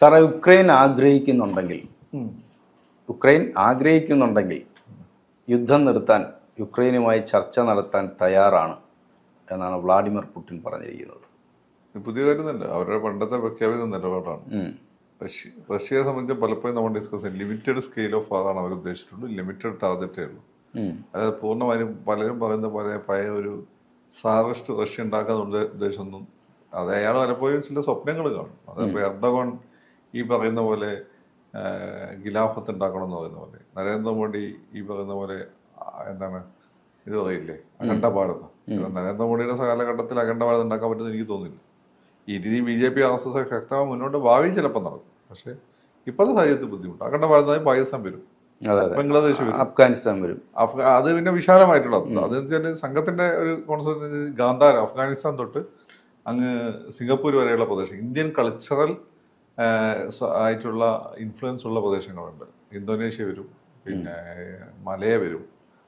സാറേ യുക്രൈൻ ആഗ്രഹിക്കുന്നുണ്ടെങ്കിൽ യുക്രൈൻ ആഗ്രഹിക്കുന്നുണ്ടെങ്കിൽ യുദ്ധം നിർത്താൻ യുക്രൈനുമായി ചർച്ച നടത്താൻ തയ്യാറാണ് എന്നാണ് വ്ളാഡിമിർ പുടിൻ പറഞ്ഞിരിക്കുന്നത് പുതിയ കാര്യമൊന്നുമില്ല അവരുടെ പണ്ടത്തെ പ്രഖ്യാപിത നിലപാടാണ് റഷ്യയെ സംബന്ധിച്ച് പലപ്പോഴും നമ്മൾ ഡിസ്കസ് ചെയ്യും ലിമിറ്റഡ് സ്കെയിൽ ഓഫ് അതാണ് അവർ ഉദ്ദേശിച്ചിട്ടുള്ളത് ലിമിറ്റഡ് ടാർഗറ്റേ ഉള്ളൂ അതായത് പൂർണ്ണമായും പലരും പറയുന്ന പല പഴയ ഒരു സാറസ്റ്റ് റഷ്യ ഉദ്ദേശം ഒന്നും അത് അയാൾ പലപ്പോഴും ചില സ്വപ്നങ്ങൾ കാണും അതായത് എർഡഗോൺ ഈ പറയുന്ന പോലെ ഖിലാഫത്ത് ഉണ്ടാക്കണമെന്ന് പറയുന്ന പോലെ നരേന്ദ്രമോദി ഈ പറയുന്ന പോലെ എന്താണ് ഇത് പറയില്ലേ അഖണ്ഡ ഭാരതം നരേന്ദ്രമോദിയുടെ കാലഘട്ടത്തിൽ അഖണ്ഡ ഭാരതം ഉണ്ടാക്കാൻ പറ്റുമെന്ന് എനിക്ക് തോന്നുന്നില്ല ഈ രീതി B J P R S S ശക്തമായി മുന്നോട്ട് ഭാവി ചിലപ്പോൾ നടക്കും പക്ഷേ ഇപ്പോഴത്തെ സാഹചര്യത്തിൽ ബുദ്ധിമുട്ട് അഖണ്ഡ ഭാരതമായി പാകിസ്ഥാൻ വരും ബംഗ്ലാദേശ് വരും അഫ്ഗാനിസ്ഥാൻ വരും അത് പിന്നെ വിശാലമായിട്ടുള്ള അതെന്ന് വെച്ചാൽ സംഘത്തിന്റെ ഒരു കോൺസെപ്റ്റ് ഗാന്ധാര അഫ്ഗാനിസ്ഥാൻ തൊട്ട് അങ്ങ് സിംഗപ്പൂർ വരെയുള്ള പ്രദേശം ഇന്ത്യൻ കൾച്ചറൽ ആയിട്ടുള്ള ഇൻഫ്ലുവൻസ് ഉള്ള പ്രദേശങ്ങളുണ്ട് ഇന്തോനേഷ്യ വരും പിന്നെ മലയ വരും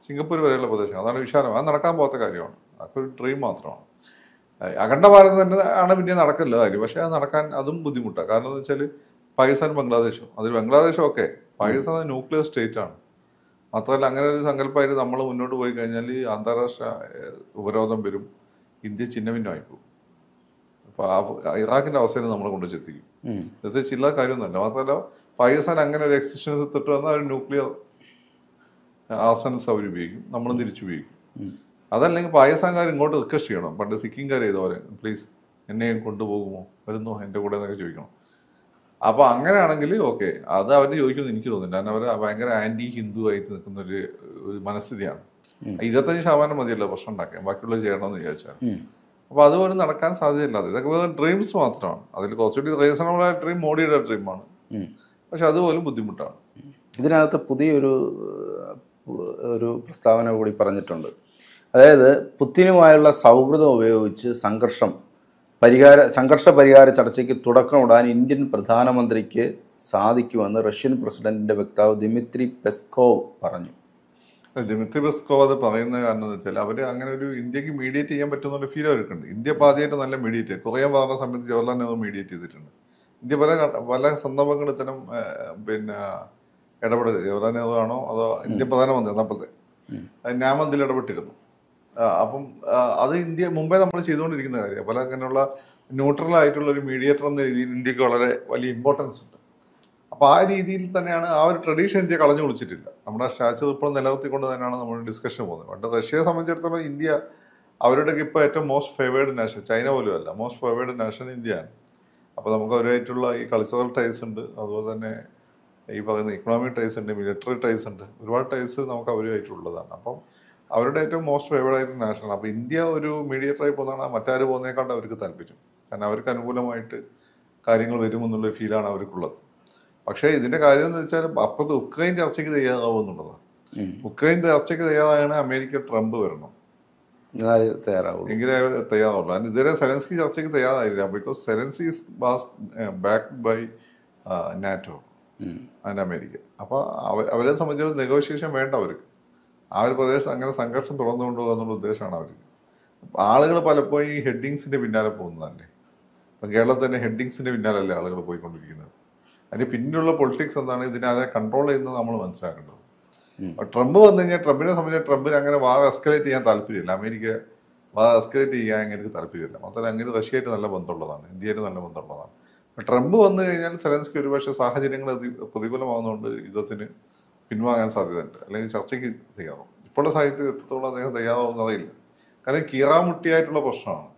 സിംഗപ്പൂർ വരെയുള്ള പ്രദേശങ്ങൾ അതാണ് വിശാലം അത് നടക്കാൻ പോകാത്ത കാര്യമാണ് അതൊക്കെ ഒരു ഡ്രീം മാത്രമാണ് അഖണ്ഡ ഭാരതം തന്നെ ആണ് പിന്നെ നടക്കില്ല കാര്യം പക്ഷേ അത് നടക്കാൻ അതും ബുദ്ധിമുട്ടാണ് കാരണം എന്താ വെച്ചാൽ പാകിസ്ഥാൻ ബംഗ്ലാദേശും അതിൽ ബംഗ്ലാദേശും ഒക്കെ പാകിസ്ഥാൻ ന്യൂക്ലിയർ സ്റ്റേറ്റ് ആണ് മാത്രമല്ല അങ്ങനെ ഒരു സങ്കല്പമായിട്ട് നമ്മൾ മുന്നോട്ട് പോയി കഴിഞ്ഞാൽ അന്താരാഷ്ട്ര ഉപരോധം വരും ഇന്ത്യ ചിഹ്നഭിന്നമായി പോകും ഇറാഖിന്റെ അവസ്ഥയിൽ നമ്മളെ കൊണ്ട് ചെത്തിക്കും ഇത് ചില്ല കാര്യമൊന്നുമല്ല മാത്രമല്ല പാകിസ്ഥാൻ അങ്ങനെ ഒരു എക്സിസ്റ്റൻസ് തൊട്ട് വന്നാൽ ഒരു ന്യൂക്ലിയർ ആസൻസ് അവരുപയോഗിക്കും നമ്മൾ തിരിച്ചുപയോഗിക്കും അതല്ലെങ്കിൽ പാകിസ്ഥാൻകാർ ഇങ്ങോട്ട് റിക്വസ്റ്റ് ചെയ്യണം പണ്ട് സിക്കിംകാർ ചെയ്തപോലെ പ്ലീസ് എന്നെയും കൊണ്ടുപോകുമോ വരുന്നോ എൻ്റെ കൂടെ എന്നൊക്കെ ചോദിക്കണം അപ്പോൾ അങ്ങനെയാണെങ്കിൽ ഓക്കെ അത് അവർ ചോദിക്കുമെന്ന് എനിക്ക് തോന്നുന്നില്ല കാരണം അവർ ഭയങ്കര ആൻറ്റി ഹിന്ദു ആയിട്ട് നിൽക്കുന്ന ഒരു മനസ്ഥിതിയാണ് ഇരുപത്തഞ്ച് ശതമാനം മതിയല്ലോ പ്രശ്നം ഉണ്ടാക്കാൻ ബാക്കിയുള്ളത് ചെയ്യണമെന്ന് വിചാരിച്ചാൽ അപ്പോൾ അതുപോലും നടക്കാൻ സാധ്യതയില്ല ഇതൊക്കെ ഡ്രീംസ് മാത്രമാണ് അതിൽ കുറച്ചുകൂടി റീസണബിൾ ആയ ഡ്രീം മോഡിയുടെ ഡ്രീമാണ് പക്ഷെ അതുപോലും ബുദ്ധിമുട്ടാണ് ഇതിനകത്ത് പുതിയൊരു ഒരു പ്രസ്താവന കൂടി പറഞ്ഞിട്ടുണ്ട് അതായത് പുത്തിനുമായുള്ള സൗഹൃദം ഉപയോഗിച്ച് സംഘർഷം പരിഹാര സംഘർഷ പരിഹാര ചർച്ചയ്ക്ക് തുടക്കമിടാൻ ഇന്ത്യൻ പ്രധാനമന്ത്രിക്ക് സാധിക്കുമെന്ന് റഷ്യൻ പ്രസിഡന്റിന്റെ വക്താവ് ദിമിത്രി പെസ്കോവ് പറഞ്ഞു ജിമിത്രി ബെസ്കോവ് അത് പറയുന്ന കാരണം എന്ന് വെച്ചാൽ അവർ അങ്ങനെ ഒരു ഇന്ത്യക്ക് മീഡിയേറ്റ് ചെയ്യാൻ പറ്റുന്ന ഫീൽ അവർക്കുണ്ട് ഇന്ത്യ ഇപ്പോൾ ആദ്യമായിട്ട് നല്ല മീഡിയേറ്റ് കുറേ വാർന്ന സമയത്ത് ജവഹർലാൽ നെഹ്റു മീഡിയേറ്റ് ചെയ്തിട്ടുണ്ട് ഇന്ത്യ പല പല സന്ദർഭങ്ങളിൽ ഇത്തരം പിന്നെ ഇടപെടൽ ജവഹർലാൽ നെഹ്റു ആണോ അതോ ഇന്ത്യ പ്രധാനമന്ത്രി അന്നപ്പോഴത്തെ നാമന്തിൽ ഇടപെട്ടിരുന്നു അപ്പം അത് ഇന്ത്യ മുമ്പേ നമ്മൾ ചെയ്തുകൊണ്ടിരിക്കുന്ന കാര്യം പല അങ്ങനെയുള്ള ന്യൂട്രൽ ആയിട്ടുള്ള ഒരു മീഡിയേറ്റർ എന്ന രീതിയിൽ ഇന്ത്യക്ക് വളരെ വലിയ ഇമ്പോർട്ടൻസ് ഉണ്ട് അപ്പൊ ആ രീതിയിൽ തന്നെയാണ് ആ ഒരു ട്രഡീഷൻ ഇന്ത്യ കളഞ്ഞു കുളിച്ചിട്ടില്ല നമ്മുടെ സ്റ്റാച്ചു ഇപ്പോഴും നിലനിർത്തിക്കൊണ്ട് തന്നെയാണ് നമ്മൾ ഡിസ്കഷൻ പോകുന്നത് പണ്ട് റഷ്യയെ സംബന്ധിച്ചിടത്തോളം ഇന്ത്യ അവരുടെ ഇപ്പോൾ ഏറ്റവും മോസ്റ്റ് ഫേവേർഡ് നാഷൻ ചൈന പോലും അല്ല മോസ്റ്റ് ഫേവേർഡ് നാഷൻ ഇന്ത്യയാണ് അപ്പോൾ നമുക്ക് അവരുമായിട്ടുള്ള ഈ കൾച്ചറൽ ടൈസ് ഉണ്ട് അതുപോലെ തന്നെ ഈ പറയുന്ന ഇക്കണോമിക് ടൈസ് ഉണ്ട് മിലിറ്ററി ടൈസ് ഉണ്ട് ഒരുപാട് ടൈസ് നമുക്ക് അവരുമായിട്ടുള്ളതാണ് അപ്പം അവരുടെ ഏറ്റവും മോസ്റ്റ് ഫേവേർഡ് ആയിട്ട് ആണ് അപ്പോൾ ഇന്ത്യ ഒരു മീഡിയേറ്ററായി പോകുന്നതാണ് മറ്റാരും പോകുന്നതിനെക്കാട്ട് അവർക്ക് താല്പര്യം കാരണം അവർക്ക് അനുകൂലമായിട്ട് കാര്യങ്ങൾ വരുമെന്നുള്ള ഫീലാണ് അവർക്കുള്ളത് പക്ഷേ ഇതിന്റെ കാര്യം എന്ന് വെച്ചാൽ അപ്പത് ഉക്രൈൻ ചർച്ചയ്ക്ക് തയ്യാറാവുന്നുള്ളതാണ് ഉക്രൈൻ ചർച്ചയ്ക്ക് തയ്യാറാകണേ അമേരിക്ക ട്രംപ് വരണം തയ്യാറാവും എങ്കിലേ തയ്യാറുള്ളൂ അതിന് ഇതുവരെ സെലൻസ്കി ചർച്ചയ്ക്ക് തയ്യാറായില്ല because Zelensky is backed by NATO അതിന് അമേരിക്ക അപ്പോൾ അവരെ സംബന്ധിച്ച് നെഗോഷിയേഷൻ വേണ്ട അവർക്ക് ആ ഒരു പ്രദേശത്ത് അങ്ങനെ സംഘർഷം തുടർന്നു കൊണ്ടുപോകുക എന്നുള്ള ഉദ്ദേശമാണ് അവർക്ക് ആളുകൾ പലപ്പോഴും ഈ ഹെഡിങ്സിന്റെ പിന്നാലെ പോകുന്നതല്ലേ അപ്പം കേരളത്തിൽ തന്നെ ഹെഡിങ്സിന്റെ പിന്നാലല്ലേ ആളുകൾ പോയിക്കൊണ്ടിരിക്കുന്നത് അതിന് പിന്നിലുള്ള പൊളിറ്റിക്സ് എന്താണ് ഇതിനെ അതിനെ കൺട്രോൾ ചെയ്യുന്നത് നമ്മൾ മനസ്സിലാക്കേണ്ടത് ട്രംപ് വന്നു കഴിഞ്ഞാൽ ട്രംപിനെ സംബന്ധിച്ച് ട്രംപിന് അങ്ങനെ വാർ എസ്കലേറ്റ് ചെയ്യാൻ താല്പര്യമില്ല അമേരിക്ക വാർ എസ്കലേറ്റ് ചെയ്യാൻ എനിക്ക് താല്പര്യമില്ല മൊത്തം അങ്ങനെ റഷ്യയായിട്ട് നല്ല ബന്ധമുള്ളതാണ് ഇന്ത്യയായിട്ട് നല്ല ബന്ധമുള്ളതാണ് ട്രംപ് വന്നു കഴിഞ്ഞാൽ സെലൻസ്കി ഒരുപക്ഷെ സാഹചര്യങ്ങൾ പ്രതികൂലമാകുന്നതുകൊണ്ട് യുദ്ധത്തിന് പിൻവാങ്ങാൻ സാധ്യതയുണ്ട് അല്ലെങ്കിൽ ചർച്ചയ്ക്ക് തയ്യാറാവും ഇപ്പോഴുള്ള സാഹചര്യത്തിൽ എത്രത്തോളം അദ്ദേഹം ഇല്ല കാരണം കീറാമുട്ടിയായിട്ടുള്ള പ്രശ്നമാണ്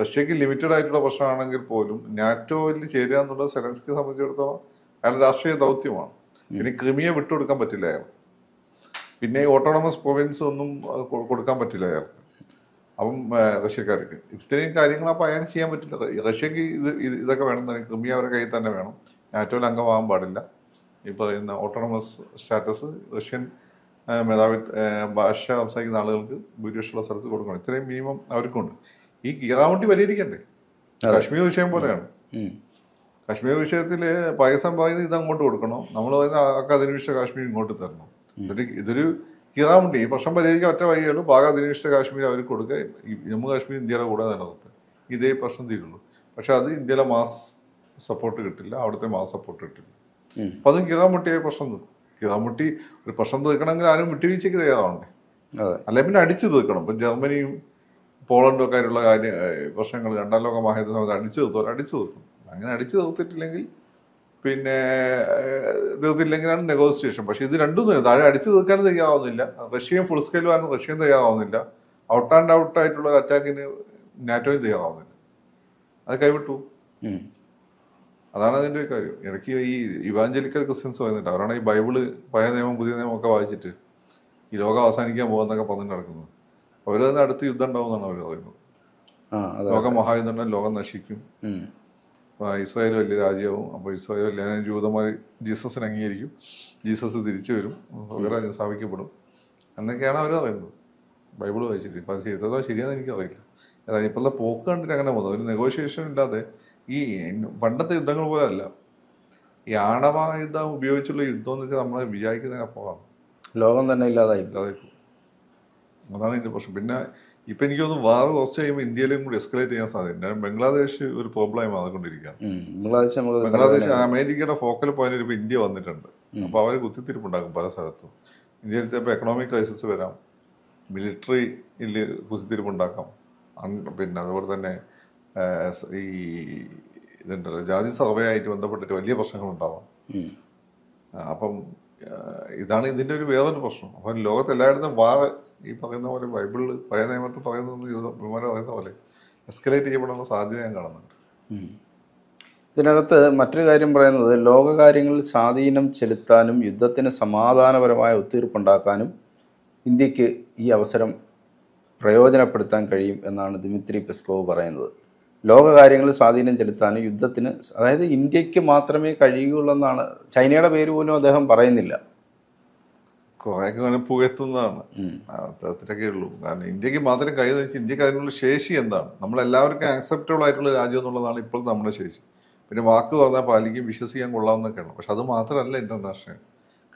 റഷ്യക്ക് ലിമിറ്റഡ് ആയിട്ടുള്ള പ്രശ്നമാണെങ്കിൽ പോലും നാറ്റോയിൽ ചേരുക എന്നുള്ളത് സെലൻസ്കെ സംബന്ധിച്ചിടത്തോളം അയാൾ രാഷ്ട്രീയ ദൗത്യമാണ് ഇനി ക്രിമിയെ വിട്ടുകൊടുക്കാൻ പറ്റില്ല അയാൾ പിന്നെ ഓട്ടോണമസ് പ്രൊവിൻസ് ഒന്നും കൊടുക്കാൻ പറ്റില്ല അയാൾക്ക് അപ്പം റഷ്യക്കാർക്ക് ഇത്രയും കാര്യങ്ങൾ അപ്പം അയാൾക്ക് ചെയ്യാൻ പറ്റില്ല റഷ്യക്ക് ഇത് ഇതൊക്കെ വേണം തന്നെ ക്രിമിയ അവരുടെ കയ്യിൽ തന്നെ വേണം നാറ്റോയിൽ അംഗമാകാൻ പാടില്ല ഈ പറയുന്ന ഓട്ടോണമസ് സ്റ്റാറ്റസ് റഷ്യൻ മേധാവി ഭാഷ സംസാരിക്കുന്ന ആളുകൾക്ക് ഭൂരിപക്ഷമുള്ള സ്ഥലത്ത് കൊടുക്കണം ഇത്രയും മിനിമം അവർക്കുണ്ട് ഈ കീറാമുട്ടി വലിയിരിക്കണ്ടേ കാശ്മീർ വിഷയം പോലെയാണ് കാശ്മീർ വിഷയത്തിൽ പാകിസ്ഥാൻ പറയുന്നത് ഇത് അങ്ങോട്ട് കൊടുക്കണം നമ്മൾ പറയുന്ന അക്കാദമിഷ്ട കാശ്മീർ ഇങ്ങോട്ട് തരണം എന്നിട്ട് ഇതൊരു കീറാമുട്ടി ഈ പ്രശ്നം പരിഹരിക്കാൻ ഒറ്റ വഴിയുള്ളൂ ഭാഗാധിനിഷ്ട കാശ്മീർ അവർ കൊടുക്കുക ജമ്മു കാശ്മീർ ഇന്ത്യയുടെ കൂടെ നിലനിർത്തുക ഇതേ പ്രശ്നം തീരുള്ളൂ പക്ഷെ അത് ഇന്ത്യയിലെ മാസ് സപ്പോർട്ട് കിട്ടില്ല അവിടുത്തെ മാസ് സപ്പോർട്ട് കിട്ടില്ല അപ്പം അതും കീറാമുട്ടിയായ പ്രശ്നം തീർക്കും കീറാമുട്ടി ഒരു പ്രശ്നം തീർക്കണമെങ്കിൽ ആരും വിട്ടുവീഴ്ചയ്ക്ക് തയ്യാറാവണ്ടേ അല്ലെ പിന്നെ അടിച്ചു തീർക്കണം ഇപ്പം ജർമ്മനിയും പോളണ്ടൊക്കെ ആയിട്ടുള്ള കാര്യ പ്രശ്നങ്ങൾ രണ്ടാം ലോക മഹായുദ്ധ സമയത്ത് അടിച്ചു തീർത്തു അടിച്ചു തീർക്കും അങ്ങനെ അടിച്ചു തീർത്തിട്ടില്ലെങ്കിൽ പിന്നെ തീർത്തില്ലെങ്കിലാണ് നെഗോസിയേഷൻ പക്ഷെ ഇത് രണ്ടും താഴെ അടിച്ചു തീർക്കാനും തയ്യാറാവുന്നില്ല റഷ്യയും ഫുൾ സ്കെയിൽ വാനും റഷ്യയും തയ്യാറാവുന്നില്ല ഔട്ട് ആൻഡ് ഔട്ട് ആയിട്ടുള്ള ഒരു അറ്റാക്കിന് നാറ്റോയും തയ്യാറാവുന്നില്ല അത് കൈവിട്ടു അതാണ് അതിൻ്റെ ഒരു കാര്യം ഇടയ്ക്ക് ഈ ഇവാഞ്ചലിക്കൽ ക്രിസ്ത്യൻസ് പറയുന്നുണ്ട് അവരാണ് ഈ ബൈബിള് പഴയ നിയമം പുതിയ നിയമം ഒക്കെ വായിച്ചിട്ട് ഈ ലോകം അവസാനിക്കാൻ പോകുന്നൊക്കെ പറഞ്ഞിട്ട് നടക്കുന്നത് അവര് തന്നെ അടുത്ത് യുദ്ധം എന്നാണ് അവർ പറയുന്നത് ലോകം മഹായുദ്ധം ലോകം നശിക്കും ഇസ്രായേൽ വലിയ രാജ്യമാവും അപ്പോൾ ഇസ്രായേൽ വലിയ ജൂതമായി ജീസസിനെ അംഗീകരിക്കും ജീസസ് തിരിച്ചു വരും സ്വർഗരാജ്യം സ്ഥാപിക്കപ്പെടും എന്നൊക്കെയാണ് അവർ പറയുന്നത് ബൈബിൾ വായിച്ചിട്ട് ഇപ്പം അത് ചെയ്തതോ ശരിയാണെന്ന് എനിക്കറിയില്ല ഏതായാലും ഇപ്പോഴത്തെ പോക്ക് കണ്ടിട്ട് അങ്ങനെ പോകുന്നത് ഒരു നെഗോഷിയേഷൻ ഇല്ലാതെ ഈ പണ്ടത്തെ യുദ്ധങ്ങൾ പോലെ അല്ല ഈ ആണവായുധം ഉപയോഗിച്ചുള്ള യുദ്ധം എന്ന് വെച്ചാൽ നമ്മളെ പോകാം ലോകം തന്നെ ഇല്ലാതായി പോകും അതാണ് എൻ്റെ പ്രശ്നം പിന്നെ ഇപ്പം എനിക്കൊന്ന് വാർ കുറച്ച് കഴിയുമ്പോൾ ഇന്ത്യയിലും കൂടി എസ്കലേറ്റ് ചെയ്യാൻ സാധ്യത ബംഗ്ലാദേശ് ഒരു പ്രോബ്ലമായി മാറിക്കൊണ്ടിരിക്കുകയാണ് ബംഗ്ലാദേശ് ബംഗ്ലാദേശ് അമേരിക്കയുടെ ഫോക്കൽ പോയിന്റ് ഇപ്പോൾ ഇന്ത്യ വന്നിട്ടുണ്ട് അപ്പോൾ അവർ കുത്തിത്തിരിപ്പുണ്ടാക്കും പല സ്ഥലത്തും ഇന്ത്യയിൽ ചിലപ്പോൾ എക്കണോമിക് ക്രൈസിസ് വരാം മിലിറ്ററിയിൽ കുത്തിത്തിരിപ്പുണ്ടാക്കാം പിന്നെ അതുപോലെ തന്നെ ഈ ഇതുണ്ടല്ലോ ജാതി സർവേയായിട്ട് ബന്ധപ്പെട്ടിട്ട് വലിയ പ്രശ്നങ്ങളുണ്ടാവാം അപ്പം ഇതാണ് ഇതിൻ്റെ ഒരു വേറൊരു പ്രശ്നം അപ്പം ലോകത്ത് എല്ലായിടത്തും വാ ഈ പറയുന്ന പോലെ ബൈബിളിൽ പഴയ നിയമത്തിൽ പറയുന്നത് പറയുന്ന പോലെ എസ്കലേറ്റ് ചെയ്യപ്പെടാനുള്ള സാധ്യത ഞാൻ കാണുന്നുണ്ട് ഇതിനകത്ത് മറ്റൊരു കാര്യം പറയുന്നത് ലോകകാര്യങ്ങളിൽ സ്വാധീനം ചെലുത്താനും യുദ്ധത്തിന് സമാധാനപരമായ ഒത്തീർപ്പുണ്ടാക്കാനും ഇന്ത്യക്ക് ഈ അവസരം പ്രയോജനപ്പെടുത്താൻ കഴിയും എന്നാണ് ദിമിത്രി പെസ്കോവ് പറയുന്നത് ലോകകാര്യങ്ങളിൽ സ്വാധീനം ചെലുത്താനും യുദ്ധത്തിന് അതായത് ഇന്ത്യക്ക് മാത്രമേ കഴിയുകയുള്ളൂ എന്നാണ് ചൈനയുടെ പേര് പോലും അദ്ദേഹം പറയുന്നില്ല കുറേയൊക്കെ അങ്ങനെ പുകത്തുന്നതാണ് അത്രയൊക്കെ ഉള്ളൂ കാരണം ഇന്ത്യക്ക് മാത്രം കഴിയുന്ന വെച്ചാൽ ഇന്ത്യക്ക് അതിനുള്ള ശേഷി എന്താണ് നമ്മളെല്ലാവർക്കും ആക്സെപ്റ്റബിൾ ആയിട്ടുള്ള രാജ്യം എന്നുള്ളതാണ് ഇപ്പോൾ നമ്മുടെ ശേഷി പിന്നെ വാക്ക് പറഞ്ഞാൽ പാലിക്കും വിശ്വസിക്കാൻ കൊള്ളാവുന്നൊക്കെയാണ് പക്ഷെ അത് മാത്രമല്ല ഇൻ്റർനാഷണൽ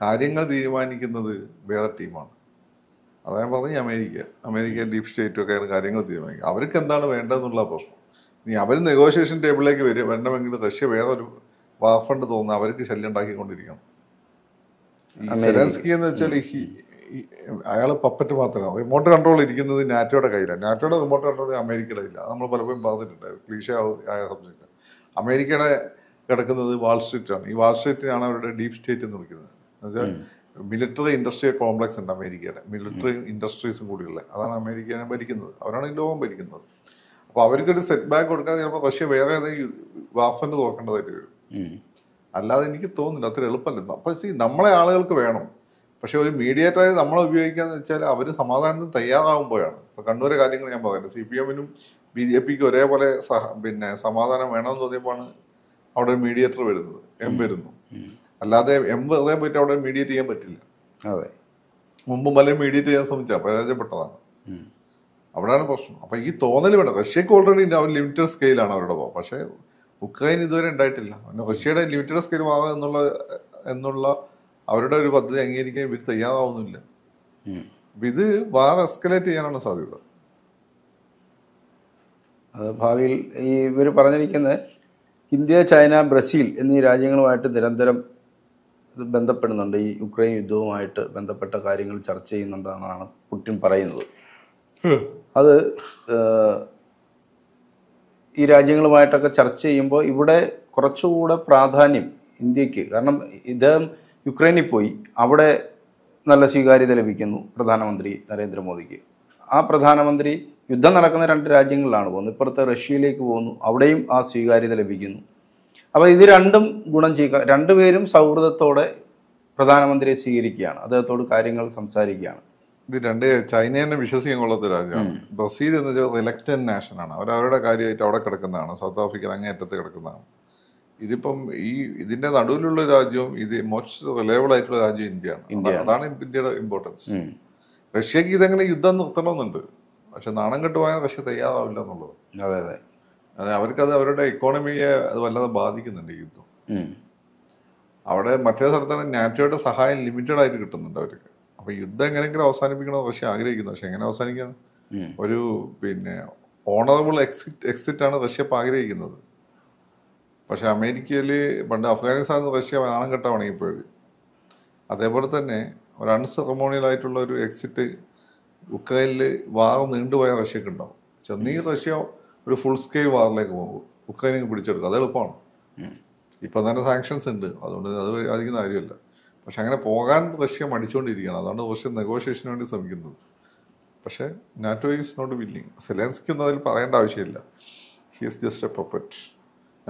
കാര്യങ്ങൾ തീരുമാനിക്കുന്നത് വേറെ ടീമാണ് അതായത് പറഞ്ഞ അമേരിക്ക അമേരിക്ക ഡീപ് സ്റ്റേറ്റും ഒക്കെയാണ് കാര്യങ്ങൾ തീരുമാനിക്കുക അവർക്ക് എന്താണ് വേണ്ടതെന്നുള്ള പ്രശ്നം ഇനി അവർ നെഗോഷിയേഷൻ ടേബിളിലേക്ക് വരും വേണമെങ്കിൽ റഷ്യ വേറെ ഒരു വാർഫണ്ട് തോന്നുന്ന അവർക്ക് ശല്യം ഉണ്ടാക്കിക്കൊണ്ടിരിക്കണം സെലൻസ്കി വെച്ചാൽ പപ്പറ്റ് മാത്രമാണ് റിമോട്ട് കൺട്രോൾ ഇരിക്കുന്നത് നാറ്റോയുടെ കയ്യിലാണ് നാറ്റോയുടെ റിമോട്ട് കൺട്രോൾ അമേരിക്കയുടെ ഇല്ല നമ്മൾ പലപ്പോഴും പറഞ്ഞിട്ടുണ്ട് ക്ലീശ ആയ സബ്ജക്റ്റ് അമേരിക്കയുടെ കിടക്കുന്നത് വാൾസ്ട്രീറ്റാണ് ഈ വാൾസ്ട്രീറ്റിനാണ് അവരുടെ ഡീപ് സ്റ്റേറ്റ് എന്ന് വിളിക്കുന്നത് എന്നുവെച്ചാൽ മിലിറ്ററി ഇൻഡസ്ട്രിയൽ കോംപ്ലക്സ് ഉണ്ട് അമേരിക്കയുടെ മിലിറ്ററി ഇൻഡസ്ട്രീസും കൂടിയുള്ള അതാണ് അമേരിക്കനെ ഭരിക്കുന്നത് അവരാണ് ഈ ലോകം ഭരിക്കുന്നത് അപ്പോൾ അവർക്കൊരു സെറ്റ് ബാക്ക് കൊടുക്കാതെ ചിലപ്പോൾ പക്ഷേ വേറെ ഏതെങ്കിലും വാഫൻ്റെ നോക്കേണ്ടതായിട്ട് വരും അല്ലാതെ എനിക്ക് തോന്നുന്നില്ല അത്ര എളുപ്പമല്ല അപ്പൊ നമ്മളെ ആളുകൾക്ക് വേണം പക്ഷെ ഒരു മീഡിയേറ്ററായി നമ്മളെ ഉപയോഗിക്കാന്ന് വെച്ചാൽ അവർ സമാധാനത്തിന് തയ്യാറാകുമ്പോഴാണ് ഇപ്പൊ കണ്ണൂരെ കാര്യങ്ങൾ ഞാൻ പറയുന്നത് സി പി എമ്മിനും ബി ജെ പിക്ക് ഒരേപോലെ സഹ പിന്നെ സമാധാനം വേണമെന്ന് തോന്നിയപ്പോഴാണ് അവിടെ ഒരു മീഡിയേറ്റർ വരുന്നത് എം വരുന്നു അല്ലാതെ എം വെറുതെ പോയിട്ട് അവിടെ മീഡിയേറ്റ് ചെയ്യാൻ പറ്റില്ല അതെ മുമ്പ് പലരും മീഡിയേറ്റ് ചെയ്യാൻ ശ്രമിച്ചാൽ പരാജയപ്പെട്ടതാണ് അവിടെയാണ് പ്രശ്നം അപ്പൊ ഈ തോന്നൽ വേണം റഷ്യക്ക് ഓൾറെഡി ലിമിറ്റഡ് സ്കെയിലാണ് അവരുടെ പക്ഷേ ഉക്രൈൻ ഇതുവരെ ഉണ്ടായിട്ടില്ല പിന്നെ റഷ്യയുടെ ലിമിറ്റഡ് സ്കെയിൽ വാങ്ങുക എന്നുള്ള എന്നുള്ള അവരുടെ ഒരു പദ്ധതി അംഗീകരിക്കാൻ ഇവർ തയ്യാറാവുന്നില്ല ഇത് വാർ എസ്കലേറ്റ് ചെയ്യാനാണ് സാധ്യത അത് ഭാവിയിൽ ഈ ഇവർ പറഞ്ഞിരിക്കുന്നത് ഇന്ത്യ ചൈന ബ്രസീൽ എന്നീ രാജ്യങ്ങളുമായിട്ട് നിരന്തരം ബന്ധപ്പെടുന്നുണ്ട് ഈ ഉക്രൈൻ യുദ്ധവുമായിട്ട് ബന്ധപ്പെട്ട കാര്യങ്ങൾ ചർച്ച ചെയ്യുന്നുണ്ടെന്നാണ് പുടിൻ പറയുന്നത് അത് ഈ രാജ്യങ്ങളുമായിട്ടൊക്കെ ചർച്ച ചെയ്യുമ്പോൾ ഇവിടെ കുറച്ചുകൂടെ പ്രാധാന്യം ഇന്ത്യക്ക് കാരണം ഇത് യുക്രൈനിൽ പോയി അവിടെ നല്ല സ്വീകാര്യത ലഭിക്കുന്നു പ്രധാനമന്ത്രി നരേന്ദ്രമോദിക്ക് ആ പ്രധാനമന്ത്രി യുദ്ധം നടക്കുന്ന രണ്ട് രാജ്യങ്ങളിലാണ് പോകുന്നത് ഇപ്പുറത്തെ റഷ്യയിലേക്ക് പോകുന്നു അവിടെയും ആ സ്വീകാര്യത ലഭിക്കുന്നു അപ്പോൾ ഇത് രണ്ടും ഗുണം ചെയ്യുക രണ്ടുപേരും സൗഹൃദത്തോടെ പ്രധാനമന്ത്രിയെ സ്വീകരിക്കുകയാണ് അദ്ദേഹത്തോട് കാര്യങ്ങൾ സംസാരിക്കുകയാണ് ഇത് രണ്ട് ചൈന തന്നെ വിശ്വസിക്കാൻ കൊള്ളാത്ത രാജ്യമാണ് ബ്രസീൽ എന്ന് വെച്ചാൽ റിലക്റ്റൻ ആണ് അവർ അവരുടെ കാര്യമായിട്ട് അവിടെ കിടക്കുന്നതാണ് സൗത്ത് ആഫ്രിക്കയിൽ അങ്ങേറ്റത്ത് കിടക്കുന്നതാണ് ഇതിപ്പം ഈ ഇതിന്റെ നടുവിലുള്ള രാജ്യവും ഇത് മോസ്റ്റ് റിലയബിൾ ആയിട്ടുള്ള രാജ്യം ഇന്ത്യയാണ് അതാണ് ഇന്ത്യയുടെ ഇമ്പോർട്ടൻസ് റഷ്യക്ക് ഇതെങ്ങനെ യുദ്ധം നിർത്തണമെന്നുണ്ട് പക്ഷെ നാണം കെട്ടുപോയാൽ റഷ്യ തയ്യാറാവില്ല എന്നുള്ളത് അതെ അതെ അതെ അവർക്കത് അവരുടെ ഇക്കോണമിയെ അത് വല്ലാതെ ബാധിക്കുന്നുണ്ട് ഈ യുദ്ധം അവിടെ മറ്റേ സ്ഥലത്താണ് നാറ്റോയുടെ സഹായം ലിമിറ്റഡ് ആയിട്ട് കിട്ടുന്നുണ്ട് അവർക്ക് അപ്പൊ യുദ്ധം എങ്ങനെയെങ്കിലും അവസാനിപ്പിക്കണമെന്ന് റഷ്യ ആഗ്രഹിക്കുന്നു പക്ഷെ എങ്ങനെ അവസാനിക്കണം ഒരു പിന്നെ ഓണറബിൾ എക്സിറ്റ് എക്സിറ്റ് ആണ് റഷ്യ ഇപ്പോൾ ആഗ്രഹിക്കുന്നത് പക്ഷെ അമേരിക്കയിൽ പണ്ട് അഫ്ഗാനിസ്ഥാനിൽ റഷ്യ നാണം കെട്ടാൻ ഉണങ്ങിപ്പോയത് അതേപോലെ തന്നെ ഒരു അൺസെറമോണിയൽ ആയിട്ടുള്ള ഒരു എക്സിറ്റ് ഉക്രൈനിൽ വാർ നീണ്ടുപോയ റഷ്യക്ക് ഉണ്ടാവും ചെന്നീ റഷ്യ ഒരു ഫുൾ സ്കെയിൽ വാറിലേക്ക് പോകും ഉക്രൈനിങ് പിടിച്ചെടുക്കും അത് എളുപ്പമാണ് ഇപ്പം തന്നെ സാങ്ഷൻസ് ഉണ്ട് അതുകൊണ്ട് അത് അധികം കാര്യമല്ല പക്ഷെ അങ്ങനെ പോകാൻ റഷ്യ മടിച്ചുകൊണ്ടിരിക്കുകയാണ് അതാണ് റഷ്യ നെഗോഷിയേഷന് വേണ്ടി ശ്രമിക്കുന്നത് പക്ഷേ NATO is not willing Zelensky ഒന്നും അതിൽ പറയേണ്ട ആവശ്യമില്ല he is just a puppet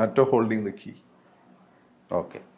NATO holding the key okay